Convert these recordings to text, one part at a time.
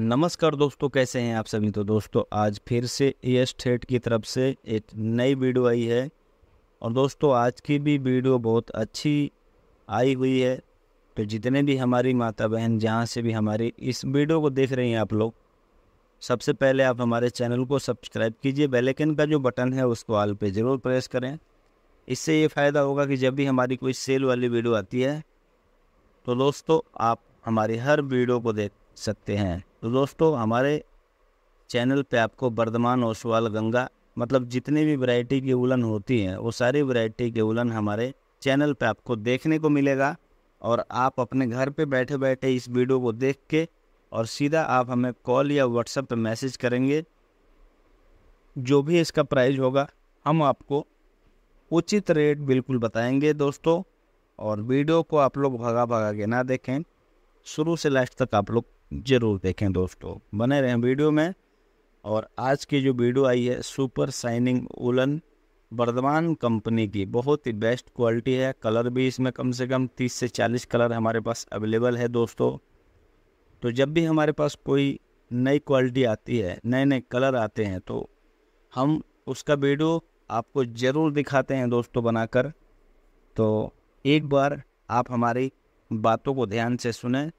नमस्कार दोस्तों कैसे हैं आप सभी तो दोस्तों आज फिर से ए एस ठेठ की तरफ से एक नई वीडियो आई है और दोस्तों आज की भी वीडियो बहुत अच्छी आई हुई है तो जितने भी हमारी माता बहन जहाँ से भी हमारी इस वीडियो को देख रही हैं आप लोग सबसे पहले आप हमारे चैनल को सब्सक्राइब कीजिए बेलेकन का जो बटन है उसको आल पर ज़रूर प्रेस करें इससे ये फ़ायदा होगा कि जब भी हमारी कोई सेल वाली वीडियो आती है तो दोस्तों आप हमारी हर वीडियो को देख सकते हैं तो दोस्तों हमारे चैनल पे आपको बर्धमान ओसवाल गंगा मतलब जितनी भी वैरायटी की उलन होती हैं वो सारी वैरायटी के उलन हमारे चैनल पे आपको देखने को मिलेगा और आप अपने घर पे बैठे बैठे इस वीडियो को देख के और सीधा आप हमें कॉल या व्हाट्सएप पे मैसेज करेंगे जो भी इसका प्राइस होगा हम आपको उचित रेट बिल्कुल बताएंगे दोस्तों और वीडियो को आप लोग भगा भगा के ना देखें शुरू से लास्ट तक आप लोग ज़रूर देखें दोस्तों बने रहें वीडियो में और आज की जो वीडियो आई है super shining woollen Vardhman company की बहुत ही बेस्ट क्वालिटी है कलर भी इसमें कम से कम 30 से 40 कलर हमारे पास अवेलेबल है दोस्तों तो जब भी हमारे पास कोई नई क्वालिटी आती है नए नए कलर आते हैं तो हम उसका वीडियो आपको ज़रूर दिखाते हैं दोस्तों बनाकर तो एक बार आप हमारी बातों को ध्यान से सुने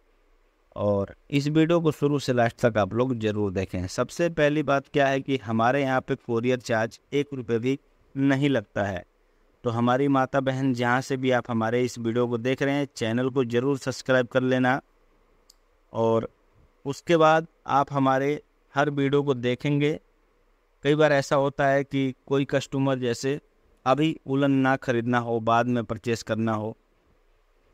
और इस वीडियो को शुरू से लास्ट तक आप लोग जरूर देखें सबसे पहली बात क्या है कि हमारे यहाँ पे कोरियर चार्ज एक रुपये भी नहीं लगता है तो हमारी माता बहन जहाँ से भी आप हमारे इस वीडियो को देख रहे हैं चैनल को ज़रूर सब्सक्राइब कर लेना और उसके बाद आप हमारे हर वीडियो को देखेंगे कई बार ऐसा होता है कि कोई कस्टमर जैसे अभी उलन ना ख़रीदना हो बाद में परचेस करना हो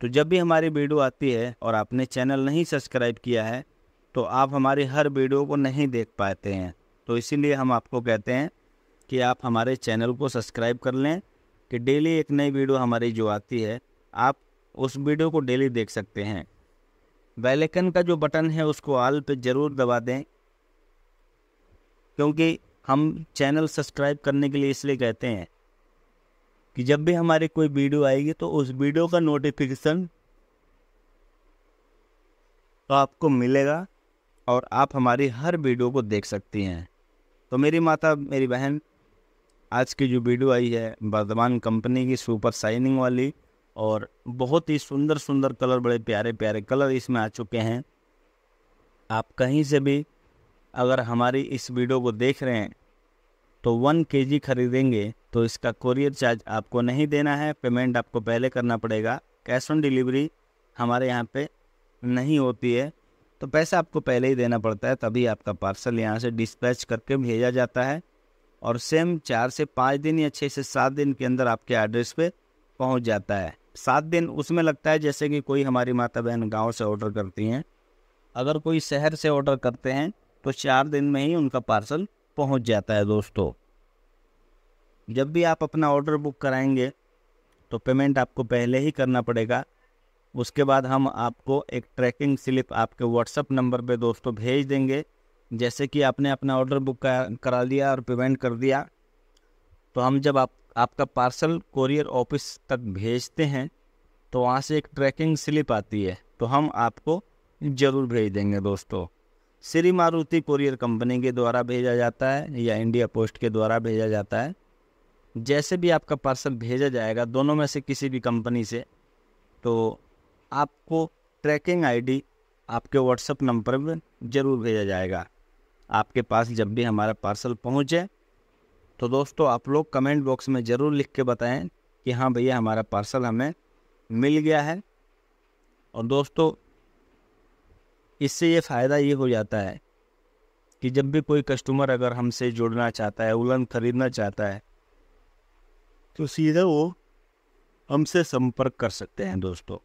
तो जब भी हमारी वीडियो आती है और आपने चैनल नहीं सब्सक्राइब किया है तो आप हमारी हर वीडियो को नहीं देख पाते हैं तो इसीलिए हम आपको कहते हैं कि आप हमारे चैनल को सब्सक्राइब कर लें कि डेली एक नई वीडियो हमारी जो आती है आप उस वीडियो को डेली देख सकते हैं बेलकन का जो बटन है उसको आल पे ज़रूर दबा दें क्योंकि हम चैनल सब्सक्राइब करने के लिए इसलिए कहते हैं कि जब भी हमारे कोई वीडियो आएगी तो उस वीडियो का नोटिफिकेशन तो आपको मिलेगा और आप हमारी हर वीडियो को देख सकती हैं तो मेरी माता मेरी बहन आज की जो वीडियो आई है वर्धमान कंपनी की सुपर शाइनिंग वाली और बहुत ही सुंदर सुंदर कलर बड़े प्यारे प्यारे कलर इसमें आ चुके हैं आप कहीं से भी अगर हमारी इस वीडियो को देख रहे हैं तो वन के जी खरीदेंगे तो इसका कोरियर चार्ज आपको नहीं देना है पेमेंट आपको पहले करना पड़ेगा कैश ऑन डिलीवरी हमारे यहाँ पे नहीं होती है तो पैसा आपको पहले ही देना पड़ता है तभी आपका पार्सल यहाँ से डिस्पैच करके भेजा जाता है और सेम चार से पाँच दिन या छः से सात दिन के अंदर आपके एड्रेस पे पहुँच जाता है सात दिन उसमें लगता है जैसे कि कोई हमारी माता बहन गाँव से ऑर्डर करती हैं अगर कोई शहर से ऑर्डर करते हैं तो चार दिन में ही उनका पार्सल पहुँच जाता है दोस्तों जब भी आप अपना ऑर्डर बुक कराएंगे तो पेमेंट आपको पहले ही करना पड़ेगा उसके बाद हम आपको एक ट्रैकिंग स्लिप आपके व्हाट्सअप नंबर पे दोस्तों भेज देंगे जैसे कि आपने अपना ऑर्डर बुक करा लिया और पेमेंट कर दिया तो हम जब आप आपका पार्सल कोरियर ऑफिस तक भेजते हैं तो वहाँ से एक ट्रैकिंग स्लिप आती है तो हम आपको ज़रूर भेज देंगे दोस्तों श्री मारुति कोरियर कंपनी के द्वारा भेजा जाता है या इंडिया पोस्ट के द्वारा भेजा जाता है जैसे भी आपका पार्सल भेजा जाएगा दोनों में से किसी भी कंपनी से तो आपको ट्रैकिंग आईडी आपके व्हाट्सएप नंबर पर ज़रूर भेजा जाएगा आपके पास जब भी हमारा पार्सल पहुँचे तो दोस्तों आप लोग कमेंट बॉक्स में ज़रूर लिख के बताएं कि हाँ भैया हमारा पार्सल हमें मिल गया है और दोस्तों इससे ये फ़ायदा ये हो जाता है कि जब भी कोई कस्टमर अगर हमसे जुड़ना चाहता है उलन ख़रीदना चाहता है तो सीधे वो हमसे संपर्क कर सकते हैं दोस्तों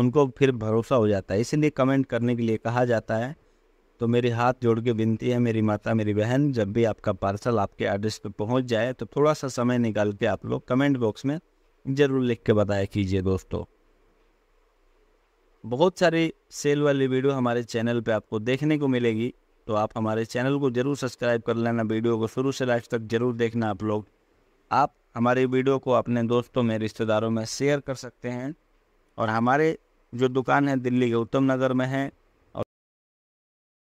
उनको फिर भरोसा हो जाता है इसलिए कमेंट करने के लिए कहा जाता है तो मेरे हाथ जोड़ के विनती है मेरी माता मेरी बहन जब भी आपका पार्सल आपके एड्रेस पर पहुंच जाए तो थोड़ा सा समय निकाल के आप लोग कमेंट बॉक्स में ज़रूर लिख के बताया कीजिए दोस्तों बहुत सारी सेल वाली वीडियो हमारे चैनल पे आपको देखने को मिलेगी तो आप हमारे चैनल को ज़रूर सब्सक्राइब कर लेना वीडियो को शुरू से लास्ट तक ज़रूर देखना आप लोग आप हमारे वीडियो को अपने दोस्तों में रिश्तेदारों में शेयर कर सकते हैं और हमारे जो दुकान है दिल्ली के उत्तम नगर में है